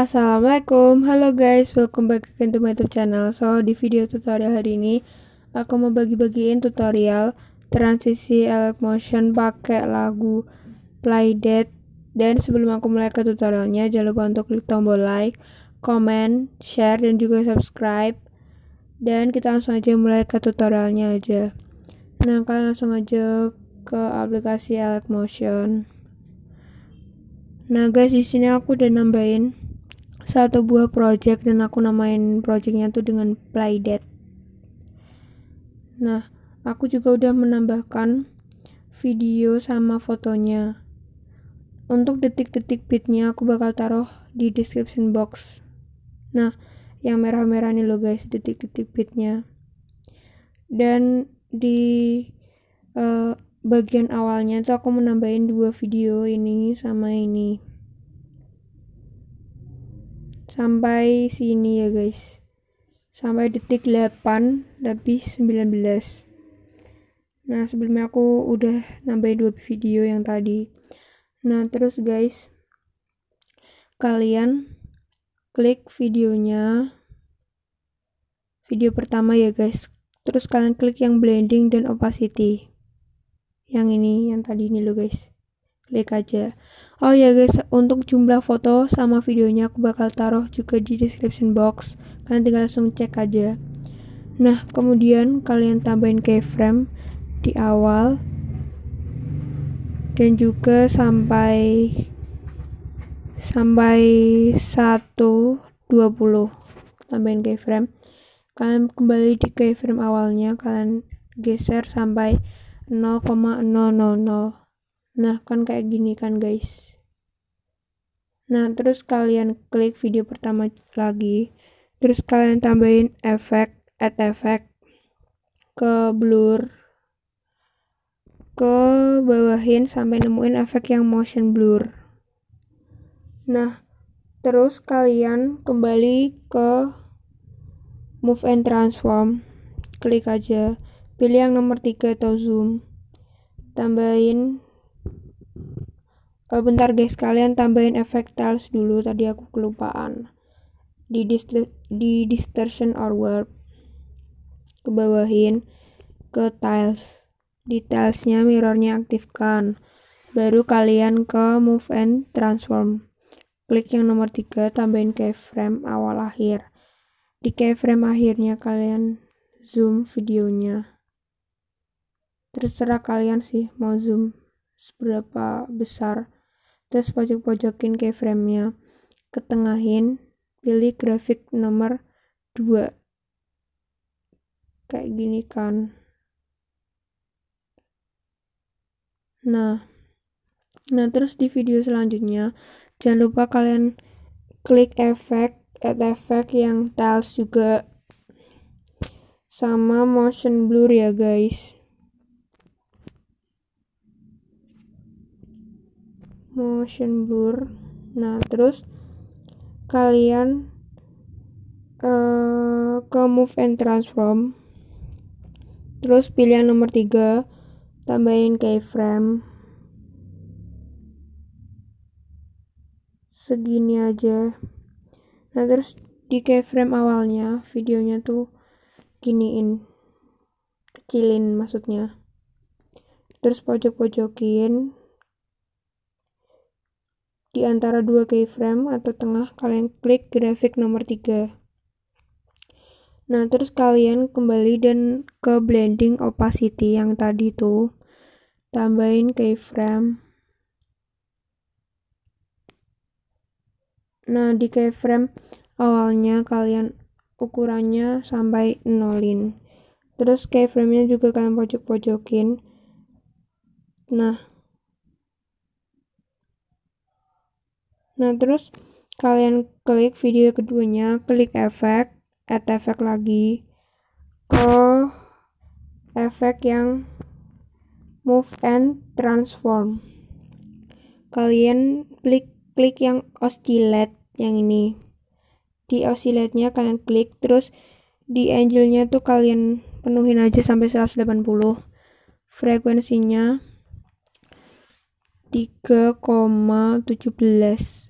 Assalamualaikum, halo guys, welcome back ke to my YouTube channel So, di video tutorial hari ini Aku mau bagi-bagiin tutorial Transisi Elk Motion pakai lagu Play Dead. Dan sebelum aku mulai ke tutorialnya Jangan lupa untuk klik tombol like, comment, share, dan juga subscribe Dan kita langsung aja mulai ke tutorialnya aja Nah, kalian langsung aja ke aplikasi Elk Motion Nah guys, di sini aku udah nambahin satu buah project dan aku namain projectnya tuh dengan playdate nah aku juga udah menambahkan video sama fotonya untuk detik-detik bitnya aku bakal taruh di description box nah yang merah-merah nih loh guys detik-detik bitnya dan di uh, bagian awalnya tuh aku menambahin dua video ini sama ini sampai sini ya guys sampai detik 8 lebih 19 nah sebelumnya aku udah nambahin dua video yang tadi nah terus guys kalian klik videonya video pertama ya guys terus kalian klik yang blending dan opacity yang ini yang tadi ini loh guys klik aja Oh ya guys, untuk jumlah foto sama videonya aku bakal taruh juga di description box. Kalian tinggal langsung cek aja. Nah, kemudian kalian tambahin keyframe di awal dan juga sampai sampai 120 tambahin keyframe. Kalian kembali di keyframe awalnya, kalian geser sampai 0,000. Nah, kan kayak gini kan guys. Nah, terus kalian klik video pertama lagi. Terus kalian tambahin efek, add efek ke blur ke bawahin sampai nemuin efek yang motion blur. Nah, terus kalian kembali ke move and transform. Klik aja, pilih yang nomor 3 atau zoom. Tambahin uh, bentar guys kalian tambahin efek tiles dulu tadi aku kelupaan di di distortion or warp ke ke tiles di tilesnya mirrornya aktifkan baru kalian ke move and transform klik yang nomor 3 tambahin keyframe awal akhir di keyframe akhirnya kalian zoom videonya terserah kalian sih mau zoom seberapa besar terus pojok-pojokin keyframe-nya ketengahin pilih grafik nomor 2 kayak gini kan nah nah terus di video selanjutnya jangan lupa kalian klik efek add efek yang tiles juga sama motion blur ya guys motion blur nah terus kalian uh, ke move and transform terus pilihan nomor 3 tambahin keyframe segini aja nah terus di keyframe awalnya videonya tuh giniin kecilin maksudnya terus pojok-pojokin di antara dua keyframe atau tengah, kalian klik grafik nomor 3. Nah, terus kalian kembali dan ke blending opacity yang tadi tuh. Tambahin keyframe. Nah, di keyframe awalnya kalian ukurannya sampai nolin. Terus keyframe-nya juga kalian pojok-pojokin. Nah, nah terus kalian klik video keduanya klik efek add efek lagi ke efek yang move and transform kalian klik klik yang oscillate yang ini di oscillate-nya kalian klik terus di angle-nya tuh kalian penuhin aja sampai 180 frekuensinya 3,17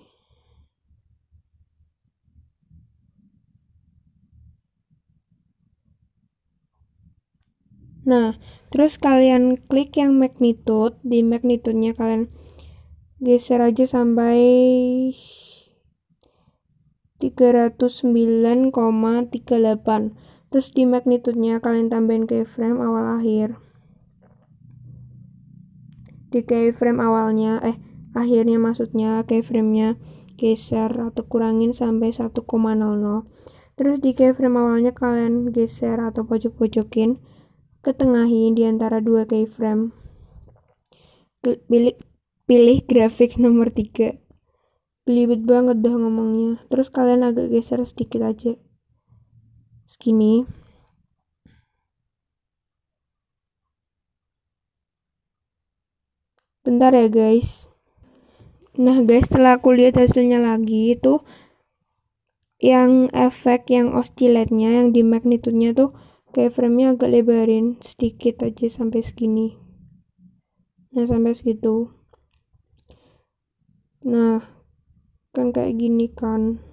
Nah, terus kalian klik yang magnitude, di magnitude-nya kalian geser aja sampai 309,38. Terus di magnitude-nya kalian tambahin keyframe awal akhir. Di keyframe awalnya eh akhirnya maksudnya keyframe-nya geser atau kurangin sampai 1,00. Terus di keyframe awalnya kalian geser atau pojok-pojokin ketengahi di antara dua keyframe. Pilih, pilih grafik nomor 3. Belibet banget dah ngomongnya. Terus kalian agak geser sedikit aja. Segini. Bentar ya guys. Nah guys, setelah aku lihat hasilnya lagi itu yang efek yang oscillate-nya, yang di magnitude-nya tuh kayak frame-nya agak lebarin sedikit aja sampai segini nah sampai segitu nah kan kayak gini kan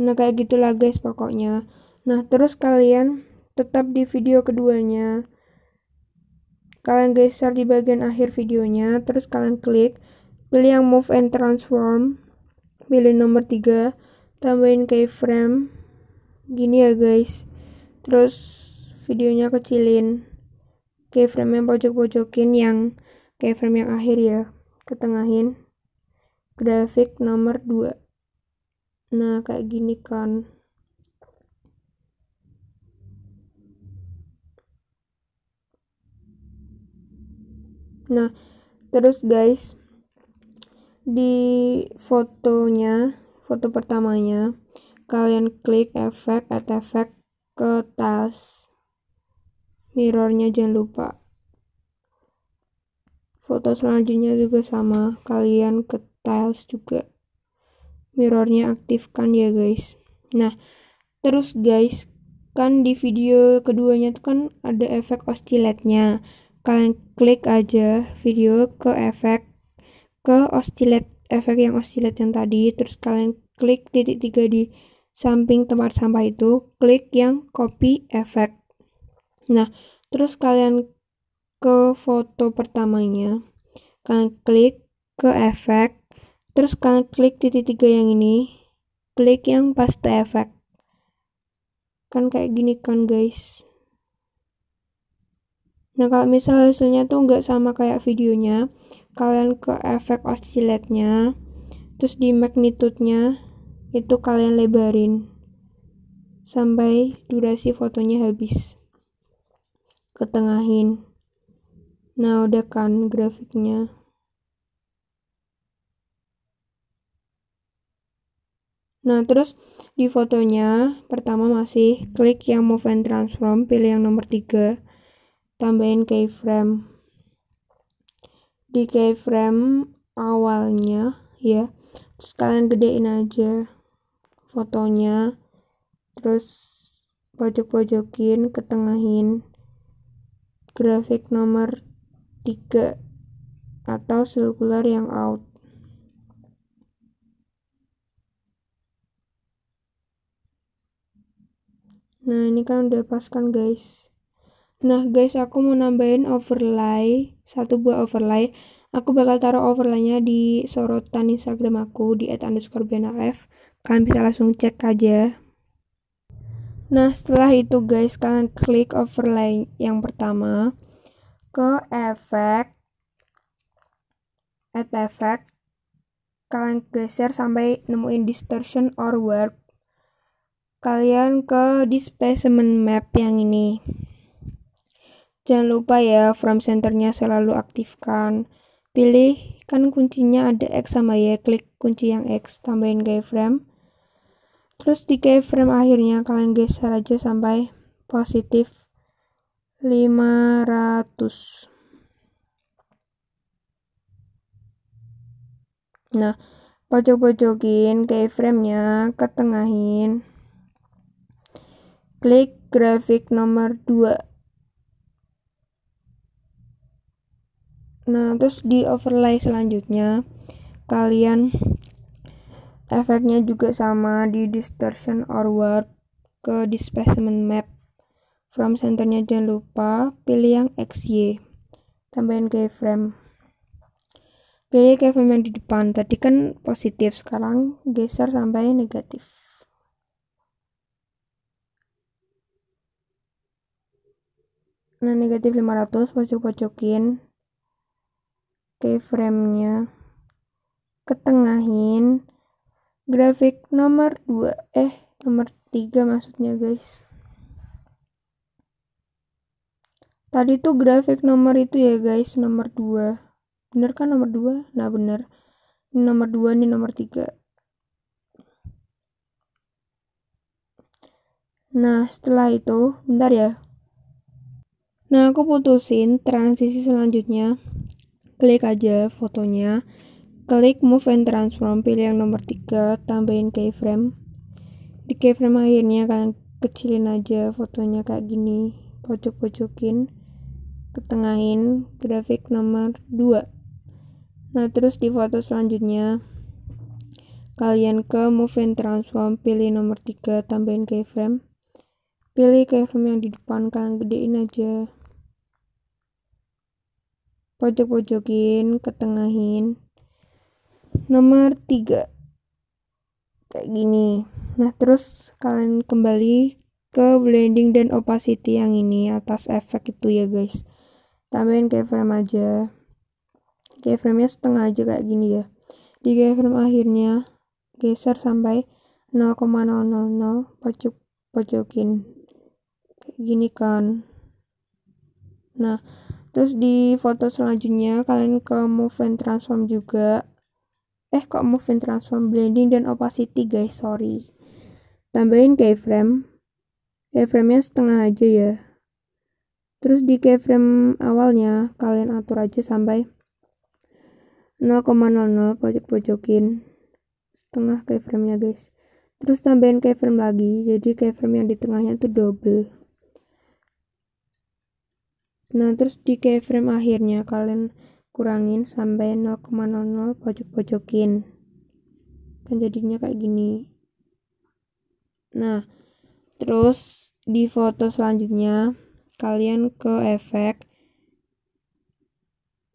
nah kayak gitulah guys pokoknya nah terus kalian tetap di video keduanya kalian geser di bagian akhir videonya terus kalian klik pilih yang move and transform pilih nomor 3 tambahin keyframe gini ya guys terus videonya kecilin kayak frame yang pojok-pojokin yang kayak frame yang akhir ya ketengahin grafik nomor 2 nah kayak gini kan nah terus guys di fotonya foto pertamanya kalian klik efek atau efek ke tas mirrornya jangan lupa foto selanjutnya juga sama kalian ke tiles juga mirrornya aktifkan ya guys nah terus guys kan di video keduanya itu kan ada efek oscillate-nya kalian klik aja video ke efek ke oscillate efek yang oscillate yang tadi terus kalian klik titik tiga di samping tempat sampah itu, klik yang copy effect. Nah, terus kalian ke foto pertamanya, kalian klik ke efek, terus kalian klik titik tiga yang ini, klik yang paste efek. Kan kayak gini kan guys. Nah, kalau misal hasilnya tuh nggak sama kayak videonya, kalian ke efek oscillate-nya, terus di magnitude-nya, itu kalian lebarin sampai durasi fotonya habis ketengahin nah udah kan grafiknya Nah, terus di fotonya pertama masih klik yang move and transform, pilih yang nomor 3, tambahin keyframe. Di keyframe awalnya ya, terus kalian gedein aja fotonya terus pojok-pojokin ketengahin grafik nomor 3 atau circular yang out Nah, ini kan udah pas kan, guys. Nah, guys, aku mau nambahin overlay, satu buah overlay Aku bakal taruh overlaynya di sorotan Instagram aku di at underscore benaf. Kalian bisa langsung cek aja. Nah setelah itu guys kalian klik overlay yang pertama ke efek add effect kalian geser sampai nemuin distortion or warp kalian ke displacement map yang ini jangan lupa ya from centernya selalu aktifkan Pilih kan kuncinya ada X sama Y, klik kunci yang X, tambahin keyframe. Terus di keyframe akhirnya kalian geser aja sampai positif 500. Nah, pojok-pojokin keyframe-nya, ketengahin. Klik grafik nomor 2. Nah, terus di overlay selanjutnya kalian efeknya juga sama di distortion or warp ke Displacement map. From centernya jangan lupa pilih yang XY. Tambahin keyframe. Pilih keyframe yang di depan. Tadi kan positif, sekarang geser sampai negatif. Nah, negatif 500 pojok-pojokin keyframe-nya ketengahin grafik nomor 2 eh nomor 3 maksudnya guys tadi tuh grafik nomor itu ya guys nomor 2 bener kan nomor 2 nah bener ini nomor 2 ini nomor 3 Nah, setelah itu, bentar ya. Nah, aku putusin transisi selanjutnya klik aja fotonya klik move and transform pilih yang nomor 3 tambahin keyframe di keyframe akhirnya kalian kecilin aja fotonya kayak gini pojok-pojokin ketengahin grafik nomor 2 nah terus di foto selanjutnya kalian ke move and transform pilih nomor 3 tambahin keyframe pilih keyframe yang di depan kalian gedein aja pojok-pojokin ketengahin nomor tiga kayak gini nah terus kalian kembali ke blending dan opacity yang ini atas efek itu ya guys tambahin keyframe aja keyframe nya setengah aja kayak gini ya di keyframe akhirnya geser sampai 0,000 pojok pojokin kayak gini kan nah terus di foto selanjutnya kalian ke move and transform juga eh kok move and transform blending dan opacity guys sorry tambahin keyframe keyframe nya setengah aja ya terus di keyframe awalnya kalian atur aja sampai 0,00 pojok-pojokin setengah keyframe nya guys terus tambahin keyframe lagi jadi keyframe yang di tengahnya tuh double Nah, terus di keyframe akhirnya kalian kurangin sampai 0,00 pojok-pojokin. Kan jadinya kayak gini. Nah, terus di foto selanjutnya kalian ke efek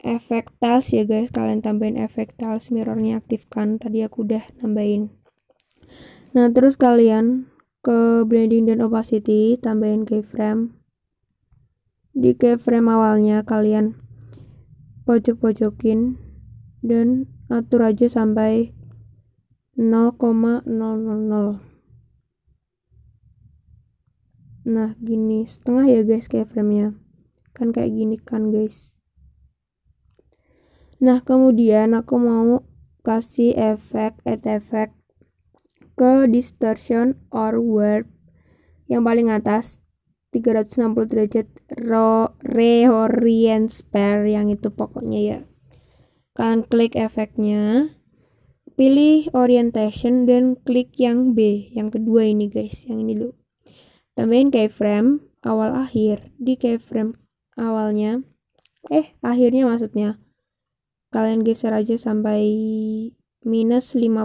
efek tiles ya guys kalian tambahin efek tiles mirrornya aktifkan tadi aku udah nambahin nah terus kalian ke blending dan opacity tambahin keyframe di keyframe awalnya kalian pojok-pojokin dan atur aja sampai 0,000 nah gini setengah ya guys keyframe nya kan kayak gini kan guys nah kemudian aku mau kasih efek add efek ke distortion or warp yang paling atas 360 derajat reorient spare yang itu pokoknya ya kalian klik efeknya pilih orientation dan klik yang B yang kedua ini guys yang ini dulu tambahin keyframe awal akhir di keyframe awalnya eh akhirnya maksudnya kalian geser aja sampai minus 50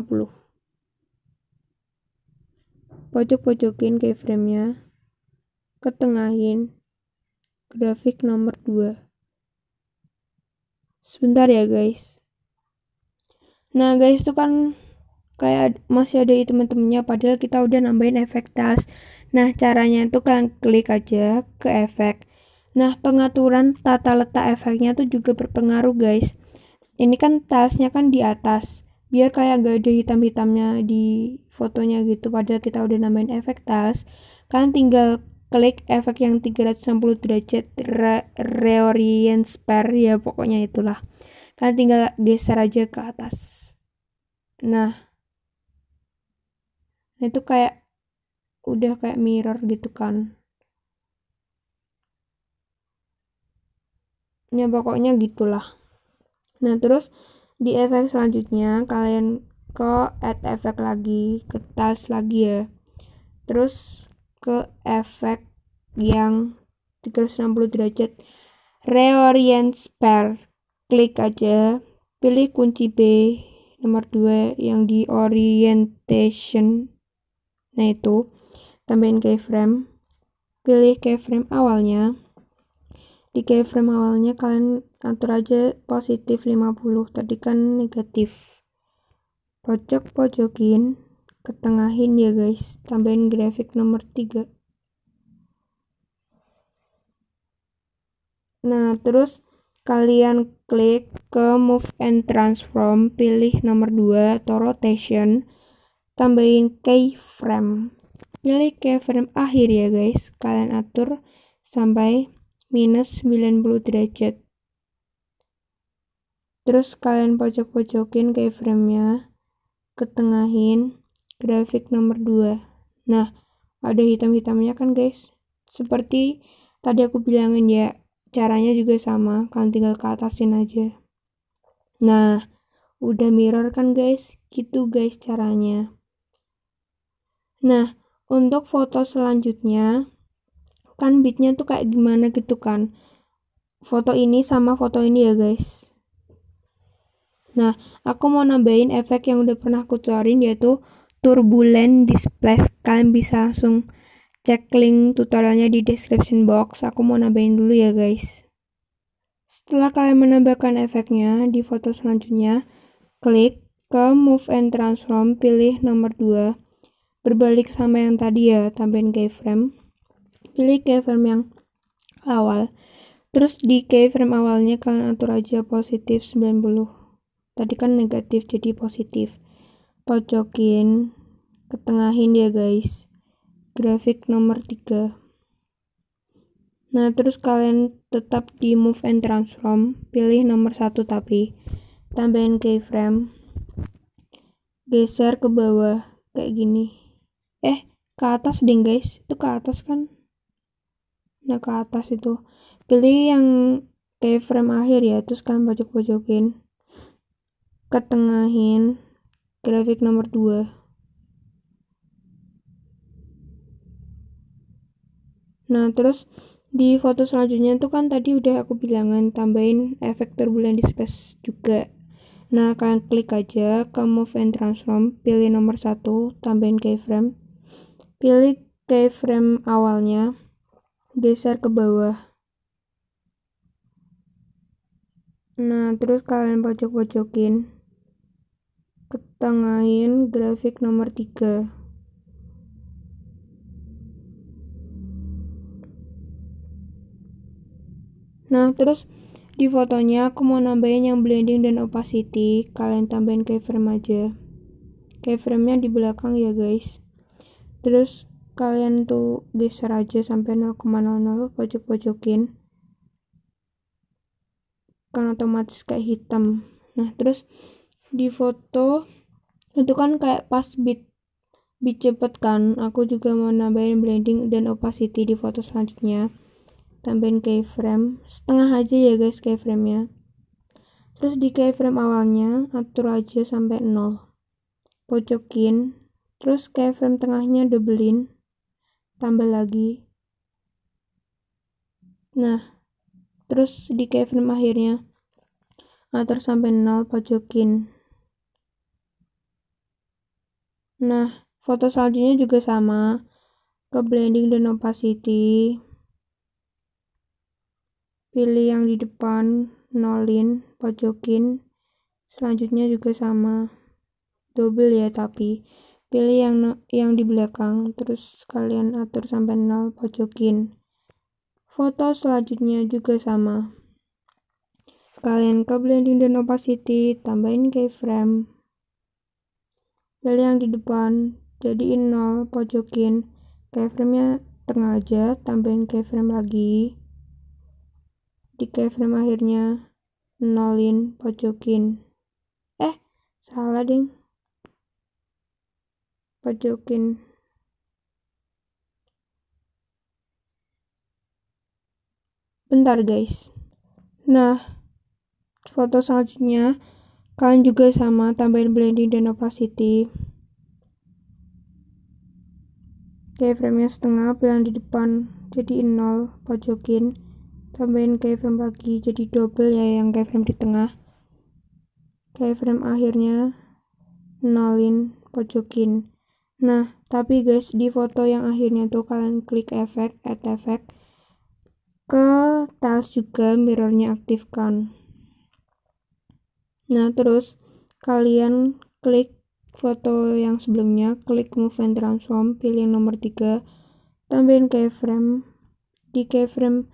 pojok-pojokin keyframe-nya ketengahin grafik nomor 2 sebentar ya guys nah guys itu kan kayak masih ada temen-temennya padahal kita udah nambahin efek tas nah caranya itu kan klik aja ke efek nah pengaturan tata letak efeknya tuh juga berpengaruh guys ini kan tasnya kan di atas biar kayak gak ada hitam-hitamnya di fotonya gitu padahal kita udah nambahin efek tas kan tinggal klik efek yang 360 derajat re reorient spare ya pokoknya itulah kalian tinggal geser aja ke atas nah. nah itu kayak udah kayak mirror gitu kan ya pokoknya gitulah nah terus di efek selanjutnya kalian ke add efek lagi ke tiles lagi ya terus ke efek yang 360 derajat reorient spare klik aja pilih kunci B nomor 2 yang di orientation nah itu tambahin keyframe pilih keyframe awalnya di keyframe awalnya kalian atur aja positif 50 tadi kan negatif pojok pojokin ketengahin ya guys tambahin grafik nomor 3 nah terus kalian klik ke move and transform pilih nomor 2 atau rotation tambahin keyframe pilih keyframe akhir ya guys kalian atur sampai minus 90 derajat terus kalian pojok-pojokin keyframe-nya ketengahin grafik nomor 2 nah ada hitam-hitamnya kan guys seperti tadi aku bilangin ya caranya juga sama kalian tinggal ke atasin aja nah udah mirror kan guys gitu guys caranya nah untuk foto selanjutnya kan bitnya tuh kayak gimana gitu kan foto ini sama foto ini ya guys nah aku mau nambahin efek yang udah pernah aku tuarin yaitu Turbulent displace kalian bisa langsung cek link tutorialnya di description box aku mau nambahin dulu ya guys setelah kalian menambahkan efeknya di foto selanjutnya klik ke move and transform pilih nomor 2 berbalik sama yang tadi ya tambahin keyframe pilih keyframe yang awal terus di keyframe awalnya kalian atur aja positif 90 tadi kan negatif jadi positif pojokin ketengahin dia ya, guys grafik nomor 3 nah terus kalian tetap di move and transform pilih nomor satu tapi tambahin keyframe geser ke bawah kayak gini eh ke atas deh guys itu ke atas kan nah ke atas itu pilih yang keyframe akhir ya terus kalian pojok-pojokin ketengahin Grafik nomor 2 Nah, terus di foto selanjutnya itu kan tadi udah aku bilangan tambahin efek turbulen di space juga. Nah, kalian klik aja ke move and transform, pilih nomor 1, tambahin keyframe. Pilih keyframe awalnya, geser ke bawah. Nah, terus kalian pojok-pojokin. Tangain grafik nomor 3. Nah, terus di fotonya aku mau nambahin yang blending dan opacity. Kalian tambahin keyframe aja. Keyframe-nya di belakang ya, guys. Terus kalian tuh geser aja sampai 0,00 pojok-pojokin. Kan otomatis kayak hitam. Nah, terus di foto itu kan kayak pas bit bit cepet kan aku juga mau nambahin blending dan opacity di foto selanjutnya tambahin keyframe setengah aja ya guys keyframe nya terus di keyframe awalnya atur aja sampai nol pojokin terus keyframe tengahnya doublein tambah lagi nah terus di keyframe akhirnya atur sampai nol pojokin Nah, foto selanjutnya juga sama. Ke blending dan opacity. Pilih yang di depan, nolin, pojokin. Selanjutnya juga sama. Double ya tapi. Pilih yang yang di belakang, terus kalian atur sampai nol, pojokin. Foto selanjutnya juga sama. Kalian ke blending dan opacity, tambahin keyframe beli yang di depan jadi nol pojokin keyframe-nya tengah aja tambahin keyframe lagi di keyframe akhirnya nolin pojokin eh salah ding pojokin bentar guys nah foto selanjutnya kalian juga sama tambahin blending dan opacity keyframe-nya setengah pilihan di depan jadi 0 pojokin tambahin keyframe lagi jadi double ya yang keyframe di tengah keyframe akhirnya nolin pojokin nah tapi guys di foto yang akhirnya tuh kalian klik efek add efek ke tas juga mirrornya aktifkan Nah, terus kalian klik foto yang sebelumnya, klik move and transform, pilih nomor 3, tambahin keyframe. Di keyframe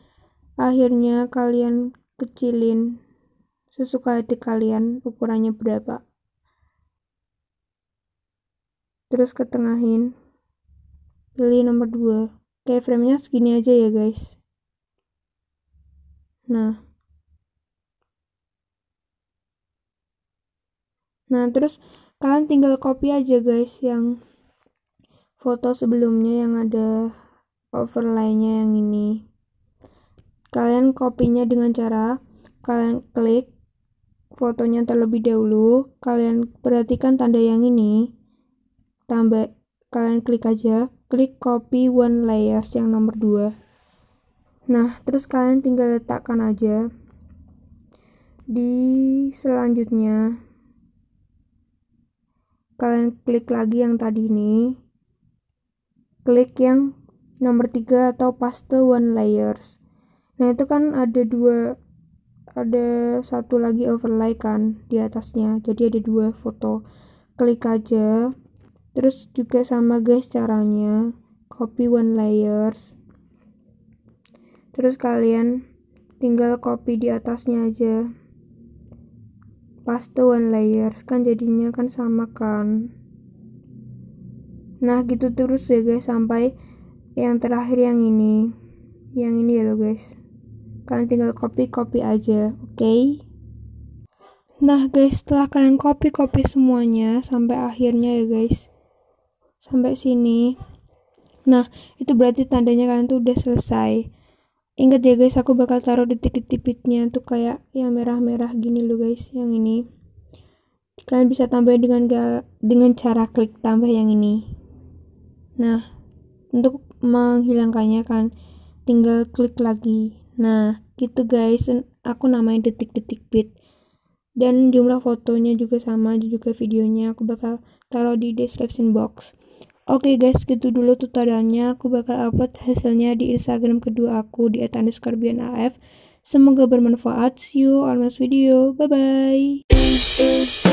akhirnya kalian kecilin sesuka hati kalian ukurannya berapa. Terus ketengahin. Pilih nomor 2. Keyframe-nya segini aja ya, guys. Nah, Nah, terus kalian tinggal copy aja guys yang foto sebelumnya yang ada overlay-nya yang ini. Kalian copy dengan cara kalian klik fotonya terlebih dahulu, kalian perhatikan tanda yang ini. Tambah kalian klik aja, klik copy one layers yang nomor 2. Nah, terus kalian tinggal letakkan aja di selanjutnya kalian klik lagi yang tadi ini klik yang nomor 3 atau paste one layers nah itu kan ada dua ada satu lagi overlay kan di atasnya jadi ada dua foto klik aja terus juga sama guys caranya copy one layers terus kalian tinggal copy di atasnya aja paste one layers kan jadinya kan sama kan nah gitu terus ya guys sampai yang terakhir yang ini yang ini ya lo guys kalian tinggal copy copy aja oke okay? nah guys setelah kalian copy copy semuanya sampai akhirnya ya guys sampai sini nah itu berarti tandanya kalian tuh udah selesai Ingat ya guys, aku bakal taruh detik-detiknya tuh kayak yang merah-merah gini loh guys, yang ini. Kalian bisa tambah dengan dengan cara klik tambah yang ini. Nah, untuk menghilangkannya kan tinggal klik lagi. Nah, gitu guys, aku namain detik-detik bit. Dan jumlah fotonya juga sama, juga videonya aku bakal taruh di description box. Oke okay guys, gitu dulu tutorialnya. Aku bakal upload hasilnya di Instagram kedua aku di @underscore_bianaf. Semoga bermanfaat. See you on my video. Bye bye.